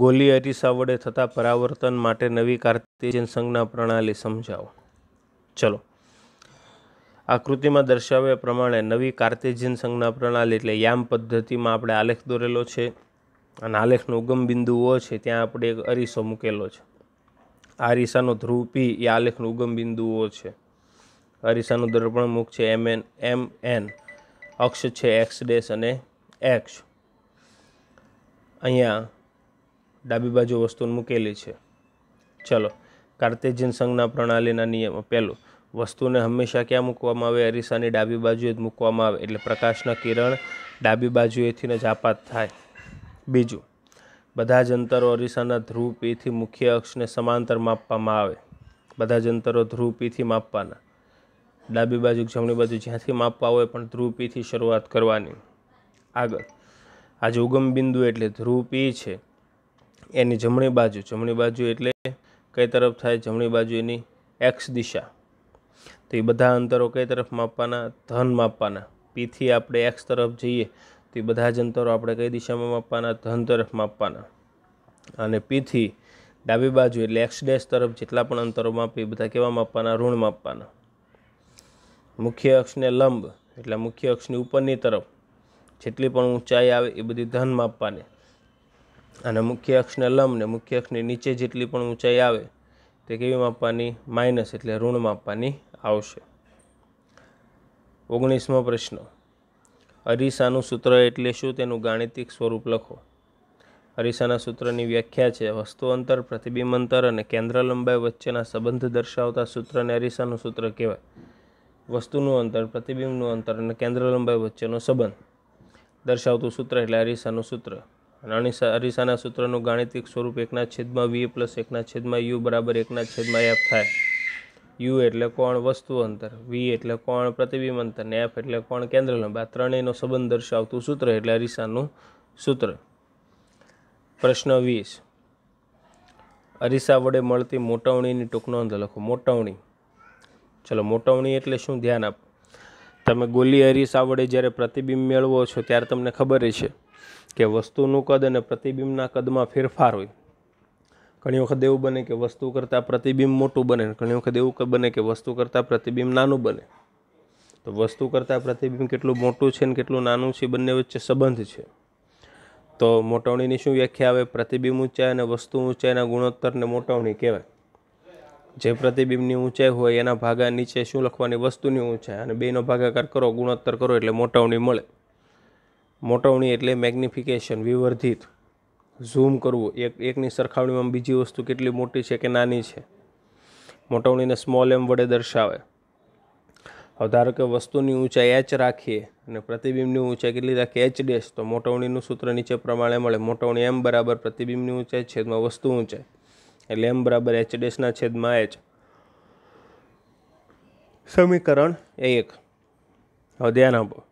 ગોલી અરીસા વડે થતા પરાવર્તન માટે નવી કાર્તેજિયન સંજ્ઞા પ્રણાલી સમજાવો ચલો આકૃતિમાં દર્શાવ્યા પ્રમાણે નવી કાર્તેજિયન સંજ્ઞા પ્રણાલી એટલે યામ પદ્ધતિમાં આપણે આલેખ દોરેલો છે અને આલેખનો ઉગમ બિંદુઓ છે ત્યાં આપણે એક અરીસો મૂકેલો છે આ અરીસાનો ધ્રુવ પી એ આલેખનું ઉગમ બિંદુઓ છે અરીસાનું દર્પણ મુખ છે એમ એન એમ એન અક્ષ છે એક્સ ડેસ અને એક્સ અહીંયા ડાબી બાજુ વસ્તુને મૂકેલી છે ચલો કાર્તેજિન સંજ્ઞા પ્રણાલીના નિયમો પહેલું વસ્તુને હંમેશા ક્યાં મૂકવામાં આવે અરીસાની ડાબી બાજુએ જ મૂકવામાં આવે એટલે પ્રકાશના કિરણ ડાબી બાજુએથી જ આપાત થાય બીજું બધા જ અંતરો અરીસાના ધ્રુવ પીથી મુખ્ય અક્ષને સમાંતર માપવામાં આવે બધા જ અંતરો ધ્રુવ પીથી માપવાના ડાબી બાજુ જમણી બાજુ જ્યાંથી માપવા હોય પણ ધ્રુવ પીથી શરૂઆત કરવાની આગળ આજે ઉગમ બિંદુ એટલે ધ્રુવ પી છે એની જમણી બાજુ જમણી બાજુ એટલે કઈ તરફ થાય જમણી બાજુ એની એક્સ દિશા તો એ બધા અંતરો કઈ તરફ માપવાના ધન માપવાના પીથી આપણે એક્સ તરફ જઈએ તો એ બધા જ અંતરો આપણે કઈ દિશામાં માપવાના ધન તરફ માપવાના અને પીથી ડાબી બાજુ એટલે એક્સ ડેશ તરફ જેટલા પણ અંતરો માપે બધા કેવા માપવાના ઋણ માપવાના મુખ્ય અક્ષને લંબ એટલે મુખ્ય અક્ષની ઉપરની તરફ જેટલી પણ ઊંચાઈ આવે એ બધી ધન માપવાની અને મુખ્ય અક્ષને લંબ ને મુખ્ય અક્ષની નીચે જેટલી પણ ઊંચાઈ આવે તે કેવી માપવાની માઇનસ એટલે ઋણ માપવાની આવશે ઓગણીસમો પ્રશ્ન અરીસાનું સૂત્ર એટલે શું તેનું ગાણિતિક સ્વરૂપ લખો અરીસાના સૂત્રની વ્યાખ્યા છે વસ્તુ અંતર પ્રતિબિંબ અંતર અને કેન્દ્ર લંબાઈ વચ્ચેના સંબંધ દર્શાવતા સૂત્રને અરીસાનું સૂત્ર કહેવાય વસ્તુનું અંતર પ્રતિબિંબનું અંતર અને કેન્દ્ર લંબાઈ વચ્ચેનો સંબંધ દર્શાવતું સૂત્ર એટલે અરીસાનું સૂત્ર અરીસા અરીસાના સૂત્રનું ગાણિતિક સ્વરૂપ એકના છેદમાં વી પ્લસ એકના છેદમાં યુ બરાબર એકના છેદમાં એફ થાય યુ એટલે કોણ વસ્તુ અંતર વી એટલે કોણ પ્રતિબિંબ અંતર ને એફ એટલે કોણ કેન્દ્રલંબ આ ત્રણેયનો સંબંધ દર્શાવતું સૂત્ર એટલે અરીસાનું સૂત્ર પ્રશ્ન વીસ અરીસા વડે મળતી મોટવણીની ટૂંકનો નોંધ લખો મોટવણી ચલો મોટવણી એટલે શું ધ્યાન આપો તમે ગોલી અરીસા વડે જ્યારે પ્રતિબિંબ મેળવો છો ત્યારે તમને ખબર છે કે વસ્તુનું કદ અને પ્રતિબિંબના કદમાં ફેરફાર હોય ઘણી વખત એવું બને કે વસ્તુ કરતાં પ્રતિબિંબ મોટું બને ઘણી વખત એવું બને કે વસ્તુ કરતાં પ્રતિબિંબ નાનું બને તો વસ્તુ કરતાં પ્રતિબિંબ કેટલું મોટું છે ને કેટલું નાનું છે બંને વચ્ચે સંબંધ છે તો મોટવણીની શું વ્યાખ્યા આવે પ્રતિબિંબ ઊંચાઈ અને વસ્તુ ઊંચાઈના ગુણોત્તરને મોટવણી કહેવાય જે પ્રતિબિંબની ઊંચાઈ હોય એના ભાગા નીચે શું લખવાની વસ્તુની ઊંચાઈ અને બેનો ભાગાકાર કરો ગુણોત્તર કરો એટલે મોટવણી મળે મોટવણી એટલે મેગ્નિફિકેશન વિવર્ધિત ઝૂમ કરવું એક એકની સરખામણીમાં બીજી વસ્તુ કેટલી મોટી છે કે નાની છે મોટવણીને સ્મોલ એમ વડે દર્શાવે હવે ધારો કે વસ્તુની ઊંચાઈ એચ રાખીએ અને પ્રતિબિંબની ઊંચાઈ કેટલી રાખીએ એચ ડેશ તો મોટવણીનું સૂત્ર નીચે પ્રમાણે મળે મોટવણી એમ બરાબર પ્રતિબિંબની ઊંચાઈ છેદમાં વસ્તુ ઊંચાઈ એટલે એમ બરાબર એચ ડેશના છેદમાં એચ સમીકરણ એક હવે ધ્યાન આપો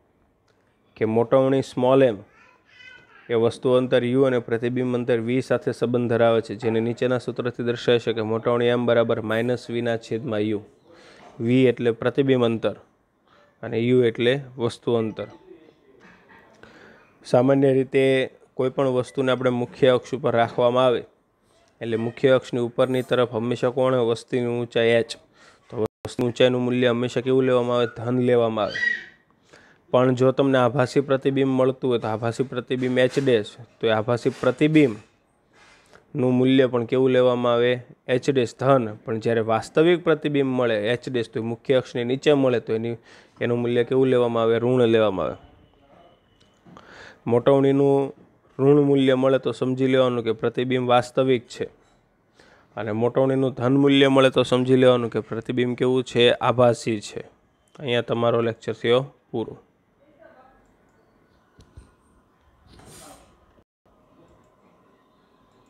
કે મોટવણી સ્મોલ એમ એ વસ્તુ અંતર યુ અને પ્રતિબિંબ અંતર વી સાથે સંબંધ ધરાવે છે જેને નીચેના સૂત્રથી દર્શાવે છે કે મોટવણી એમ બરાબર માઇનસ વીના છેદમાં યુ વી એટલે પ્રતિબિંબ અંતર અને યુ એટલે વસ્તુ અંતર સામાન્ય રીતે કોઈપણ વસ્તુને આપણે મુખ્ય અક્ષ ઉપર રાખવામાં આવે એટલે મુખ્ય અક્ષની ઉપરની તરફ હંમેશા કોણ વસ્તીની ઊંચાઈ એચ તો વસ્તુ ઊંચાઈનું મૂલ્ય હંમેશા કેવું લેવામાં આવે ધન લેવામાં આવે પણ જો તમને આભાસી પ્રતિબિંબ મળતું હોય તો આભાસી પ્રતિબિંબ એચ ડેશ તો એ આભાસી પ્રતિબિંબનું મૂલ્ય પણ કેવું લેવામાં આવે એચ ડેશ ધન પણ જ્યારે વાસ્તવિક પ્રતિબિંબ મળે એચ ડેશ તો મુખ્ય અક્ષની નીચે મળે તો એની એનું મૂલ્ય કેવું લેવામાં આવે ઋણ લેવામાં આવે મોટવણીનું ઋણ મૂલ્ય મળે તો સમજી લેવાનું કે પ્રતિબિંબ વાસ્તવિક છે અને મોટવણીનું ધન મૂલ્ય મળે તો સમજી લેવાનું કે પ્રતિબિંબ કેવું છે આભાસી છે અહીંયા તમારો લેક્ચર થયો પૂરો